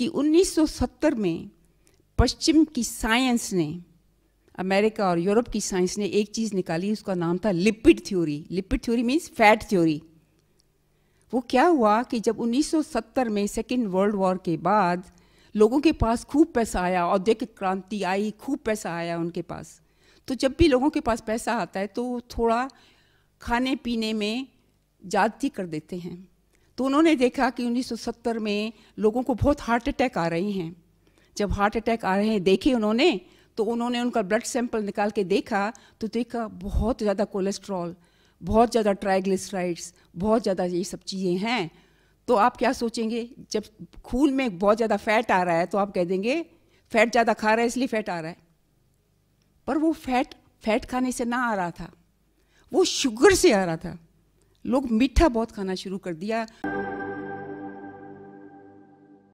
कि 1970 में पश्चिम की साइंस ने अमेरिका और यूरोप की साइंस ने एक चीज़ निकाली उसका नाम था lipid theory lipid theory means fat theory वो क्या हुआ कि जब 1970 में सेकेंड वर्ल्ड वॉर के बाद लोगों के पास खूब पैसा आया औद्योगिक क्रांति आई खूब पैसा आया उनके पास तो जब भी लोगों के पास पैसा आता है तो थोड़ा खाने पीने में जाति कर देते हैं तो उन्होंने देखा कि 1970 में लोगों को बहुत हार्ट अटैक आ रहे हैं जब हार्ट अटैक आ रहे हैं देखे उन्होंने तो उन्होंने उनका ब्लड सैंपल निकाल के देखा तो देखा बहुत ज़्यादा कोलेस्ट्रॉल बहुत ज़्यादा ट्राइग्लिसराइड्स बहुत ज़्यादा ये सब चीज़ें हैं तो आप क्या सोचेंगे जब खून में बहुत ज़्यादा फैट आ रहा है तो आप कह देंगे फैट ज़्यादा खा रहा है इसलिए फैट आ रहा है पर वो फैट फैट खाने से ना आ रहा था वो शुगर से आ रहा था लोग मीठा बहुत खाना शुरू कर दिया